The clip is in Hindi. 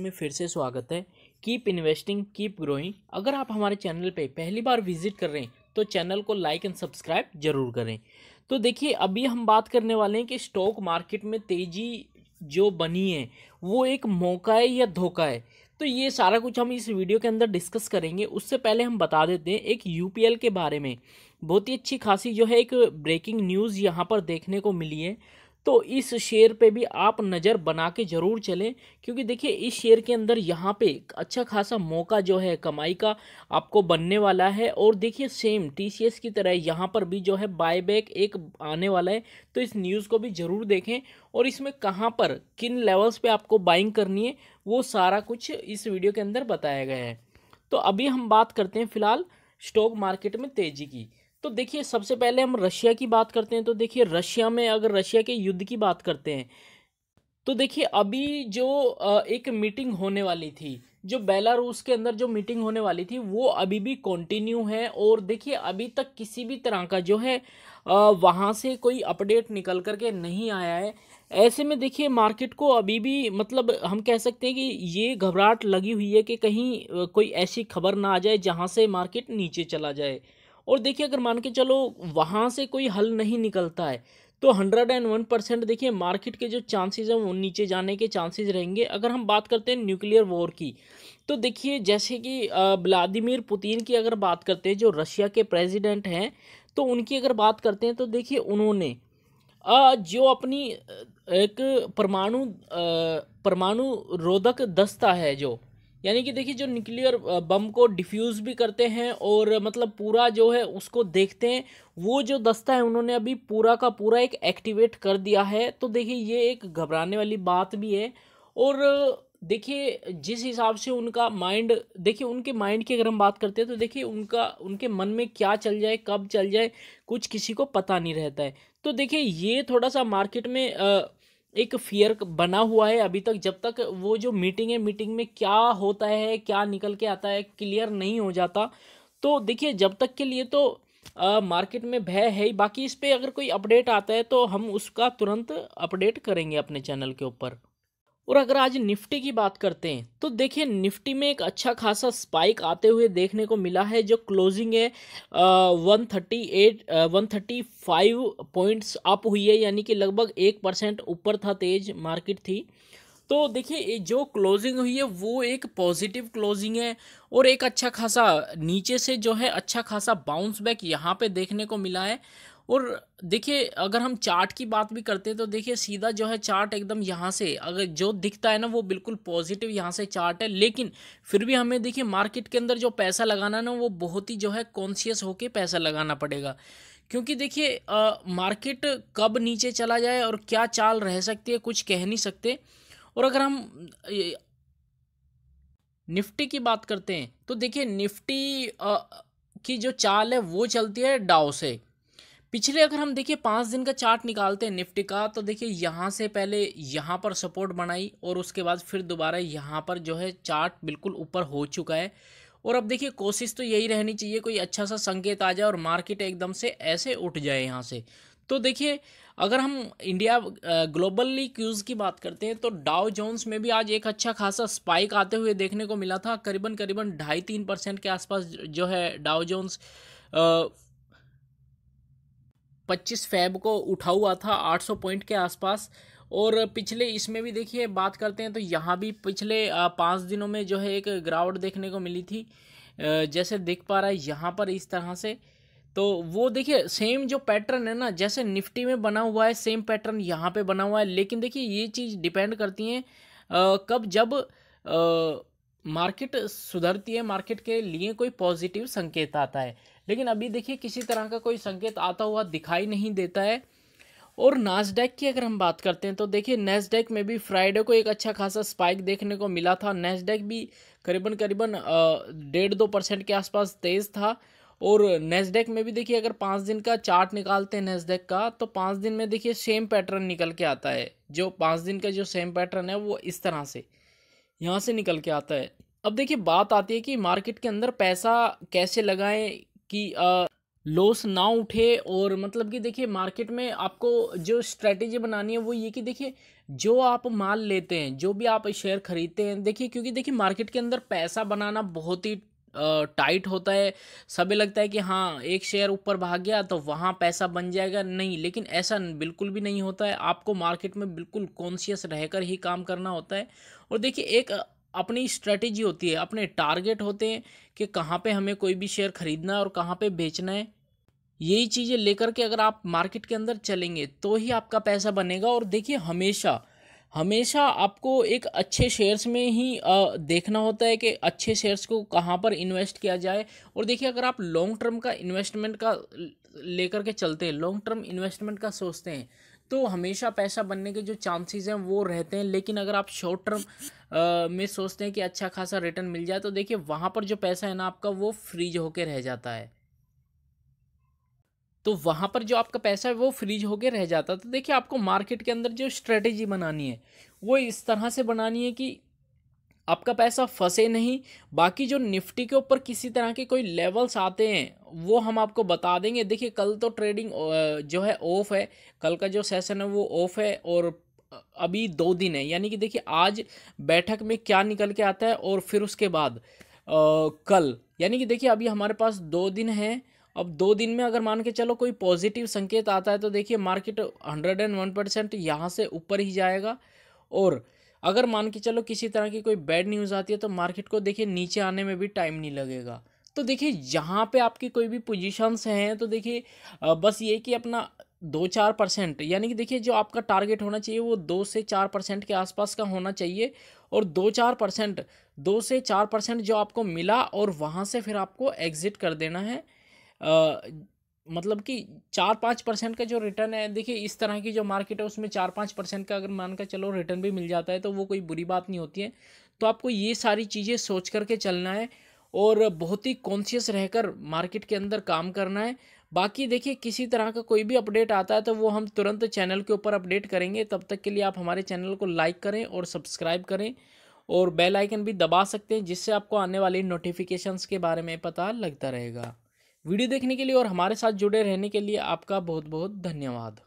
में फिर से स्वागत है कीप इन्वेस्टिंग कीप ग्रोइंग अगर आप हमारे चैनल पे पहली बार विजिट कर रहे हैं तो चैनल को लाइक एंड सब्सक्राइब जरूर करें तो देखिए अभी हम बात करने वाले हैं कि स्टॉक मार्केट में तेज़ी जो बनी है वो एक मौका है या धोखा है तो ये सारा कुछ हम इस वीडियो के अंदर डिस्कस करेंगे उससे पहले हम बता देते हैं एक यू के बारे में बहुत ही अच्छी खासी जो है एक ब्रेकिंग न्यूज़ यहाँ पर देखने को मिली है तो इस शेयर पे भी आप नज़र बना के ज़रूर चलें क्योंकि देखिए इस शेयर के अंदर यहाँ पे अच्छा खासा मौका जो है कमाई का आपको बनने वाला है और देखिए सेम टी की तरह यहाँ पर भी जो है बायबैक एक आने वाला है तो इस न्यूज़ को भी ज़रूर देखें और इसमें कहाँ पर किन लेवल्स पर आपको बाइंग करनी है वो सारा कुछ इस वीडियो के अंदर बताया गया है तो अभी हम बात करते हैं फ़िलहाल स्टॉक मार्केट में तेज़ी की तो देखिए सबसे पहले हम रशिया की बात करते हैं तो देखिए रशिया में अगर रशिया के युद्ध की बात करते हैं तो देखिए अभी जो एक मीटिंग होने वाली थी जो बेलारूस के अंदर जो मीटिंग होने वाली थी वो अभी भी कंटिन्यू है और देखिए अभी तक किसी भी तरह का जो है वहाँ से कोई अपडेट निकल कर के नहीं आया है ऐसे में देखिए मार्केट को अभी भी मतलब हम कह सकते हैं कि ये घबराहट लगी हुई है कि कहीं कोई ऐसी खबर ना आ जाए जहाँ से मार्केट नीचे चला जाए और देखिए अगर मान के चलो वहाँ से कोई हल नहीं निकलता है तो हंड्रेड एंड वन परसेंट देखिए मार्केट के जो चांसेज हैं वो नीचे जाने के चांसेज रहेंगे अगर हम बात करते हैं न्यूक्लियर वॉर की तो देखिए जैसे कि व्लादिमिर पुतिन की अगर बात करते हैं जो रशिया के प्रेसिडेंट हैं तो उनकी अगर बात करते हैं तो देखिए उन्होंने जो अपनी एक परमाणु परमाणु रोधक दस्ता है जो यानी कि देखिए जो न्यूक्लियर बम को डिफ्यूज़ भी करते हैं और मतलब पूरा जो है उसको देखते हैं वो जो दस्ता है उन्होंने अभी पूरा का पूरा एक एक्टिवेट कर दिया है तो देखिए ये एक घबराने वाली बात भी है और देखिए जिस हिसाब से उनका माइंड देखिए उनके माइंड की अगर हम बात करते हैं तो देखिए उनका उनके मन में क्या चल जाए कब चल जाए कुछ किसी को पता नहीं रहता है तो देखिए ये थोड़ा सा मार्केट में आ, एक फियर बना हुआ है अभी तक जब तक वो जो मीटिंग है मीटिंग में क्या होता है क्या निकल के आता है क्लियर नहीं हो जाता तो देखिए जब तक के लिए तो मार्केट में भय है ही बाकी इस पर अगर कोई अपडेट आता है तो हम उसका तुरंत अपडेट करेंगे अपने चैनल के ऊपर और अगर आज निफ्टी की बात करते हैं तो देखिए निफ्टी में एक अच्छा खासा स्पाइक आते हुए देखने को मिला है जो क्लोजिंग है one thirty eight one thirty five points up हुई है यानी कि लगभग एक परसेंट ऊपर था तेज मार्केट थी तो देखिए जो क्लोजिंग हुई है वो एक पॉजिटिव क्लोजिंग है और एक अच्छा खासा नीचे से जो है अच्छा खासा बाउंस बैक यहाँ पे देखने को मिला है और देखिए अगर हम चार्ट की बात भी करते हैं तो देखिए सीधा जो है चार्ट एकदम यहाँ से अगर जो दिखता है ना वो बिल्कुल पॉजिटिव यहाँ से चार्ट है लेकिन फिर भी हमें देखिए मार्केट के अंदर जो पैसा लगाना ना वो बहुत ही जो है कॉन्शियस होके पैसा लगाना पड़ेगा क्योंकि देखिए मार्केट कब नीचे चला जाए और क्या चाल रह सकती है कुछ कह नहीं सकते और अगर हम निफ्टी की बात करते हैं तो देखिए निफ्टी आ, की जो चाल है वो चलती है डाओ से पिछले अगर हम देखिए पाँच दिन का चार्ट निकालते हैं निफ्टी का तो देखिए यहाँ से पहले यहाँ पर सपोर्ट बनाई और उसके बाद फिर दोबारा यहाँ पर जो है चार्ट बिल्कुल ऊपर हो चुका है और अब देखिए कोशिश तो यही रहनी चाहिए कोई अच्छा सा संकेत आ जाए और मार्केट एकदम से ऐसे उठ जाए यहाँ से तो देखिए अगर हम इंडिया ग्लोबली क्यूज़ की बात करते हैं तो डाउ जोन्स में भी आज एक अच्छा खासा स्पाइक आते हुए देखने को मिला था करीबन करीबन ढाई तीन परसेंट के आसपास जो है डाउ जोन्स 25 फैब को उठा हुआ था 800 पॉइंट के आसपास और पिछले इसमें भी देखिए बात करते हैं तो यहाँ भी पिछले पाँच दिनों में जो है एक ग्राउंड देखने को मिली थी जैसे देख पा रहा है यहाँ पर इस तरह से तो वो देखिए सेम जो पैटर्न है ना जैसे निफ्टी में बना हुआ है सेम पैटर्न यहाँ पे बना हुआ है लेकिन देखिए ये चीज़ डिपेंड करती हैं कब जब आ, मार्केट सुधरती है मार्केट के लिए कोई पॉजिटिव संकेत आता है लेकिन अभी देखिए किसी तरह का कोई संकेत आता हुआ दिखाई नहीं देता है और नासडेक की अगर हम बात करते हैं तो देखिए नेसडेक में भी फ्राइडे को एक अच्छा खासा स्पाइक देखने को मिला था नेसडेक भी करीबन करीबन डेढ़ दो परसेंट के आसपास तेज़ था और नेसडेक में भी देखिए अगर पाँच दिन का चार्ट निकालते हैं नेसडेक का तो पाँच दिन में देखिए सेम पैटर्न निकल के आता है जो पाँच दिन का जो सेम पैटर्न है वो इस तरह से यहाँ से निकल के आता है अब देखिए बात आती है कि मार्केट के अंदर पैसा कैसे लगाएं कि आ, लॉस ना उठे और मतलब कि देखिए मार्केट में आपको जो स्ट्रेटेजी बनानी है वो ये कि देखिए जो आप माल लेते हैं जो भी आप शेयर खरीदते हैं देखिए क्योंकि देखिए मार्केट के अंदर पैसा बनाना बहुत ही टाइट होता है सभी लगता है कि हाँ एक शेयर ऊपर भाग गया तो वहाँ पैसा बन जाएगा नहीं लेकिन ऐसा बिल्कुल भी नहीं होता है आपको मार्केट में बिल्कुल कॉन्शियस रहकर ही काम करना होता है और देखिए एक अपनी स्ट्रेटेजी होती है अपने टारगेट होते हैं कि कहाँ पे हमें कोई भी शेयर ख़रीदना है और कहाँ पे बेचना है यही चीज़ें लेकर के अगर आप मार्केट के अंदर चलेंगे तो ही आपका पैसा बनेगा और देखिए हमेशा हमेशा आपको एक अच्छे शेयर्स में ही देखना होता है कि अच्छे शेयर्स को कहाँ पर इन्वेस्ट किया जाए और देखिए अगर आप लॉन्ग टर्म का इन्वेस्टमेंट का लेकर के चलते हैं लॉन्ग टर्म इन्वेस्टमेंट का सोचते हैं तो हमेशा पैसा बनने के जो चांसेस हैं वो रहते हैं लेकिन अगर आप शॉर्ट टर्म में सोचते हैं कि अच्छा खासा रिटर्न मिल जाए तो देखिए वहाँ पर जो पैसा है ना आपका वो फ्रीज होके रह जाता है तो वहाँ पर जो आपका पैसा है वो फ्रीज होके रह जाता है तो देखिए आपको मार्केट के अंदर जो स्ट्रेटेजी बनानी है वो इस तरह से बनानी है कि आपका पैसा फंसे नहीं बाकी जो निफ्टी के ऊपर किसी तरह के कोई लेवल्स आते हैं वो हम आपको बता देंगे देखिए कल तो ट्रेडिंग जो है ऑफ है कल का जो सेशन है वो ऑफ है और अभी दो दिन है यानी कि देखिए आज बैठक में क्या निकल के आता है और फिर उसके बाद आ, कल यानी कि देखिए अभी हमारे पास दो दिन हैं अब दो दिन में अगर मान के चलो कोई पॉजिटिव संकेत आता है तो देखिए market hundred and one percent यहाँ से ऊपर ही जाएगा और अगर मान के चलो किसी तरह की कोई बैड न्यूज़ आती है तो मार्केट को देखिए नीचे आने में भी टाइम नहीं लगेगा तो देखिए जहाँ पे आपकी कोई भी पोजीशंस हैं तो देखिए बस ये कि अपना दो चार परसेंट यानी कि देखिए जो आपका टारगेट होना चाहिए वो दो से चार परसेंट के आसपास का होना चाहिए और दो चार परसेंट दो से चार परसेंट जो आपको मिला और वहाँ से फिर आपको एग्ज़िट कर देना है मतलब कि चार पाँच परसेंट का जो रिटर्न है देखिए इस तरह की जो मार्केट है उसमें चार पाँच परसेंट का अगर मान कर चलो रिटर्न भी मिल जाता है तो वो कोई बुरी बात नहीं होती है तो आपको ये सारी चीज़ें सोच करके चलना है और बहुत ही कॉन्शियस रहकर मार्केट के अंदर काम करना है बाकी देखिए किसी तरह का कोई भी अपडेट आता है तो वो हम तुरंत चैनल के ऊपर अपडेट करेंगे तब तक के लिए आप हमारे चैनल को लाइक करें और सब्सक्राइब करें और बेल आइकन भी दबा सकते हैं जिससे आपको आने वाली नोटिफिकेशंस के बारे में पता लगता रहेगा वीडियो देखने के लिए और हमारे साथ जुड़े रहने के लिए आपका बहुत बहुत धन्यवाद